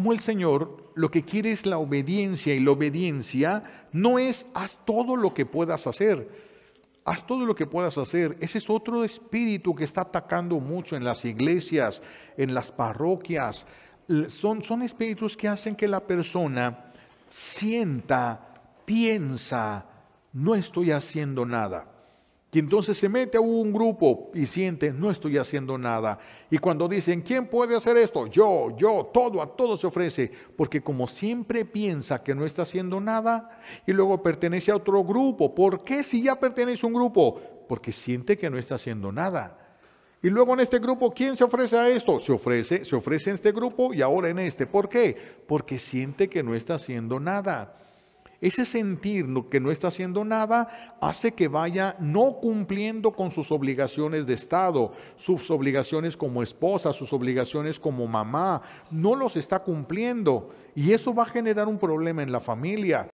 Como el Señor lo que quiere es la obediencia y la obediencia no es haz todo lo que puedas hacer. Haz todo lo que puedas hacer. Ese es otro espíritu que está atacando mucho en las iglesias, en las parroquias. Son, son espíritus que hacen que la persona sienta, piensa, no estoy haciendo nada. Y entonces se mete a un grupo y siente, no estoy haciendo nada. Y cuando dicen, ¿quién puede hacer esto? Yo, yo, todo, a todo se ofrece. Porque como siempre piensa que no está haciendo nada y luego pertenece a otro grupo. ¿Por qué si ya pertenece a un grupo? Porque siente que no está haciendo nada. Y luego en este grupo, ¿quién se ofrece a esto? Se ofrece, se ofrece en este grupo y ahora en este. ¿Por qué? Porque siente que no está haciendo nada. Ese sentir que no está haciendo nada hace que vaya no cumpliendo con sus obligaciones de Estado, sus obligaciones como esposa, sus obligaciones como mamá, no los está cumpliendo. Y eso va a generar un problema en la familia.